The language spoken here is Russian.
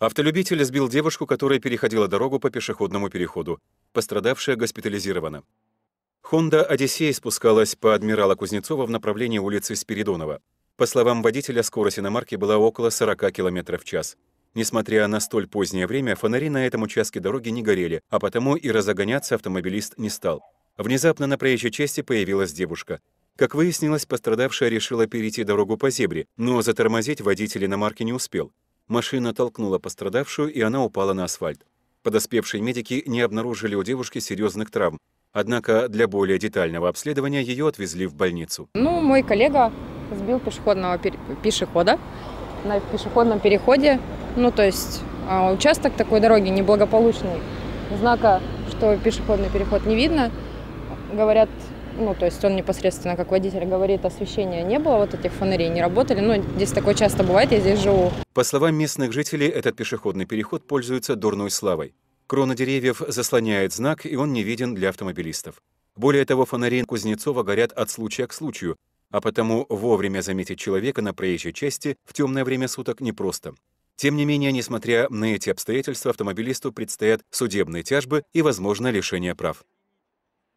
Автолюбитель сбил девушку, которая переходила дорогу по пешеходному переходу. Пострадавшая госпитализирована. Honda «Одиссей» спускалась по адмирала Кузнецова в направлении улицы Спиридонова. По словам водителя, скорость иномарки была около 40 км в час. Несмотря на столь позднее время, фонари на этом участке дороги не горели, а потому и разогоняться автомобилист не стал. Внезапно на проезжей части появилась девушка. Как выяснилось, пострадавшая решила перейти дорогу по зебре, но затормозить водитель иномарки не успел. Машина толкнула пострадавшую, и она упала на асфальт. Подоспевшие медики не обнаружили у девушки серьезных травм, однако для более детального обследования ее отвезли в больницу. Ну, мой коллега сбил пешеходного пешехода на пешеходном переходе. Ну, то есть а, участок такой дороги неблагополучный. Знака, что пешеходный переход не видно. Говорят, ну, то есть он непосредственно, как водитель говорит, освещения не было, вот этих фонарей не работали. Ну, здесь такое часто бывает, я здесь живу. По словам местных жителей, этот пешеходный переход пользуется дурной славой. Крона деревьев заслоняет знак, и он не виден для автомобилистов. Более того, фонари Кузнецова горят от случая к случаю, а потому вовремя заметить человека на проезжей части в темное время суток непросто. Тем не менее, несмотря на эти обстоятельства, автомобилисту предстоят судебные тяжбы и, возможно, лишение прав.